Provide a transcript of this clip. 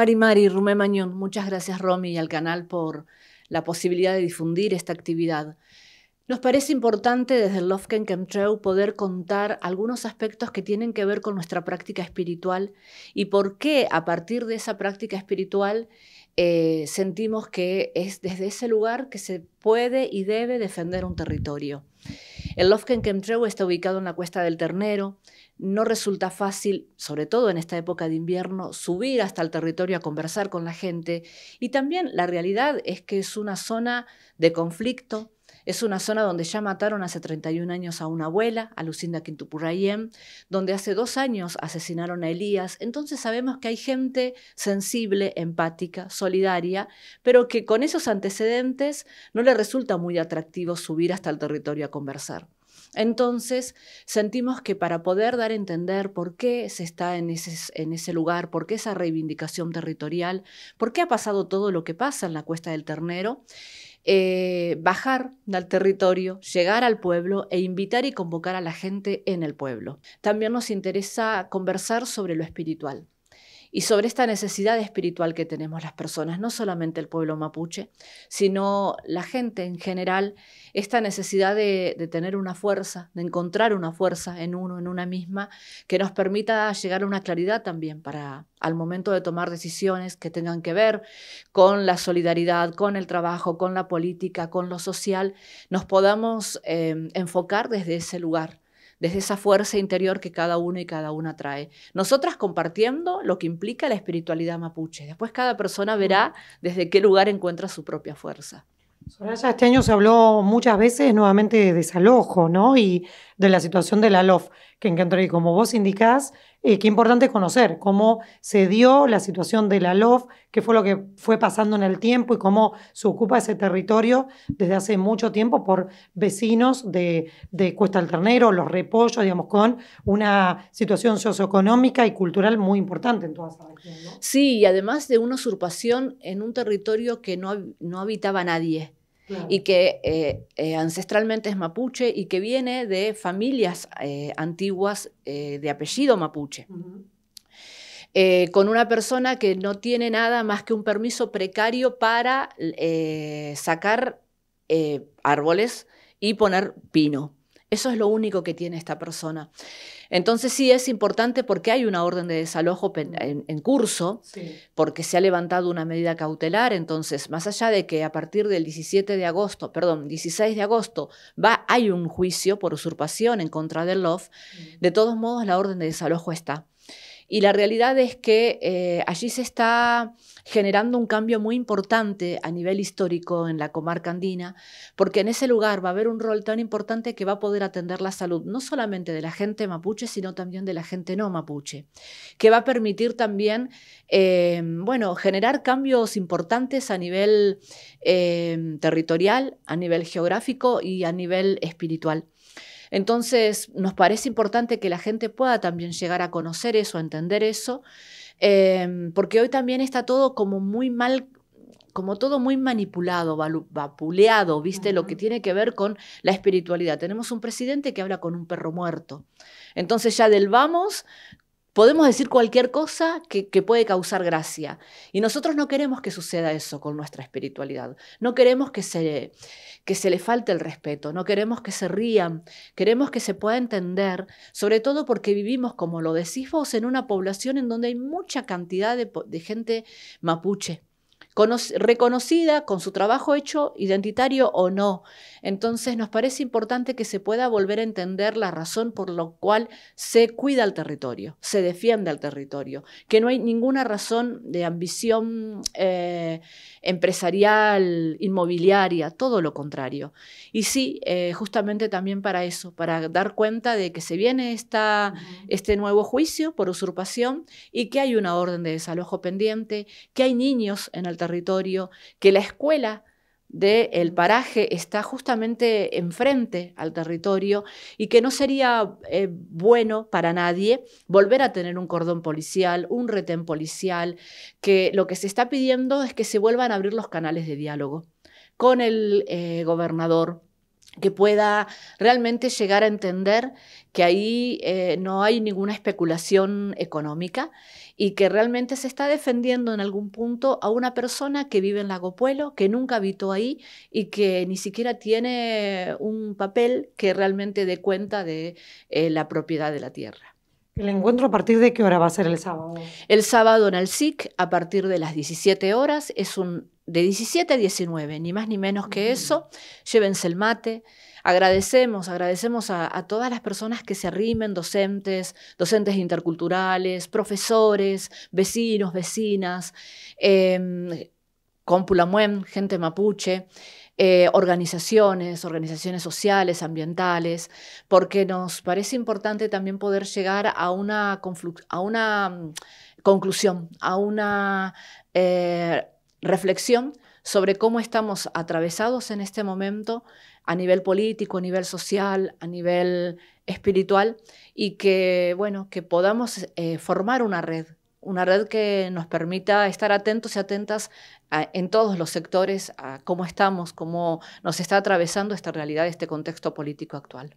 Mari Mari, Rumé Mañón, muchas gracias Romy y al canal por la posibilidad de difundir esta actividad. Nos parece importante desde el Lofken poder contar algunos aspectos que tienen que ver con nuestra práctica espiritual y por qué a partir de esa práctica espiritual eh, sentimos que es desde ese lugar que se puede y debe defender un territorio. El Lofken kemtreu está ubicado en la cuesta del Ternero. No resulta fácil, sobre todo en esta época de invierno, subir hasta el territorio a conversar con la gente. Y también la realidad es que es una zona de conflicto, es una zona donde ya mataron hace 31 años a una abuela, a Lucinda Quintupurrayem, donde hace dos años asesinaron a Elías. Entonces sabemos que hay gente sensible, empática, solidaria, pero que con esos antecedentes no le resulta muy atractivo subir hasta el territorio a conversar. Entonces, sentimos que para poder dar a entender por qué se está en ese, lugar, por qué esa reivindicación territorial, por qué ha pasado todo lo que pasa en la Cuesta del Ternero, eh, bajar al territorio, llegar al pueblo e invitar y convocar a la gente en el pueblo. También nos interesa conversar sobre lo espiritual y sobre esta necesidad espiritual que tenemos las personas, no solamente el pueblo mapuche, sino la gente en general, esta necesidad de, tener una fuerza, de encontrar una fuerza en uno, en una misma, que nos permita llegar a una claridad también para al momento de tomar decisiones que tengan que ver con la solidaridad, con el trabajo, con la política, con lo social, nos podamos eh, enfocar desde ese lugar desde esa fuerza interior que cada uno y cada una trae. Nosotras compartiendo lo que implica la espiritualidad mapuche. Después cada persona verá desde qué lugar encuentra su propia fuerza. Soraya, este año se habló muchas veces nuevamente de desalojo, ¿no? Y de la situación de la LOF, que en y como vos indicás, qué importante conocer cómo se dio la situación de la LOF, qué fue lo que fue pasando en el tiempo y cómo se ocupa ese territorio desde hace mucho tiempo por vecinos de, Cuesta del Ternero, los repollos, digamos, con una situación socioeconómica y cultural muy importante en toda esa región. ¿no? Sí, y además de una usurpación en un territorio que no habitaba nadie y que eh, eh, ancestralmente es mapuche y que viene de familias eh, antiguas de apellido mapuche. con una persona que no tiene nada más que un permiso precario para sacar árboles y poner pino. Eso es lo único que tiene esta persona. Entonces sí es importante porque hay una orden de desalojo en, curso, porque se ha levantado una medida cautelar, entonces más allá de que a partir del 17 de agosto, perdón, 16 de agosto va hay un juicio por usurpación en contra de Love, de todos modos la orden de desalojo está. Y la realidad es que eh, allí se está generando un cambio muy importante a nivel histórico en la comarca andina, porque en ese lugar va a haber un rol tan importante que va a poder atender la salud, no solamente de la gente mapuche, sino también de la gente no mapuche, que va a permitir también, eh, bueno, generar cambios importantes a nivel eh, territorial, a nivel geográfico y a nivel espiritual. Entonces, nos parece importante que la gente pueda también llegar a conocer eso, a entender eso, em, porque hoy también está todo como muy mal como todo muy manipulado, vapuleado, ¿viste? Lo que tiene que ver con la espiritualidad. Tenemos un presidente que habla con un perro muerto. Entonces ya del vamos Podemos decir cualquier cosa que, puede causar gracia. Y nosotros no queremos que suceda eso con nuestra espiritualidad. No queremos que se, que se le falte el respeto, no queremos que se rían, queremos que se pueda entender, sobre todo porque vivimos, como lo decís vos, en una población en donde hay mucha cantidad de gente mapuche reconocida con su trabajo hecho, identitario o no. Entonces nos parece importante que se pueda volver a entender la razón por la cual se cuida el territorio, se defiende el territorio, que no hay ninguna razón de ambición eh, empresarial, inmobiliaria, todo lo contrario. Y sí, eh, justamente también para eso, para dar cuenta de que se viene esta, este nuevo juicio por usurpación y que hay una orden de desalojo pendiente, que hay niños en el territorio territorio, que la escuela del paraje está justamente enfrente al territorio y que no sería eh, bueno para nadie volver a tener un cordón policial, un retén policial, que lo que se está pidiendo es que se vuelvan a abrir los canales de diálogo con el eh, gobernador, que pueda realmente llegar a entender que ahí eh, no hay ninguna especulación económica y que realmente se está defendiendo en algún punto a una persona que vive en Lago que nunca habitó ahí y que ni siquiera tiene un papel que realmente dé cuenta de eh, la propiedad de la tierra. ¿El encuentro a partir de qué hora va a ser el sábado? El sábado en el SIC, a partir de las 17 horas, es un de 17 a 19, ni más ni menos que mm. eso. Llévense el mate. Agradecemos, agradecemos a, todas las personas que se arrimen, docentes, docentes interculturales, profesores, vecinos, vecinas, eh, gente mapuche. Eh, organizaciones, organizaciones sociales, ambientales, porque nos parece importante también poder llegar a una, a una mm, conclusión, a una eh, reflexión sobre cómo estamos atravesados en este momento a nivel político, a nivel social, a nivel espiritual y que, bueno, que podamos eh, formar una red, una red que nos permita estar atentos y atentas en todos los sectores a cómo estamos, cómo nos está atravesando esta realidad, este contexto político actual.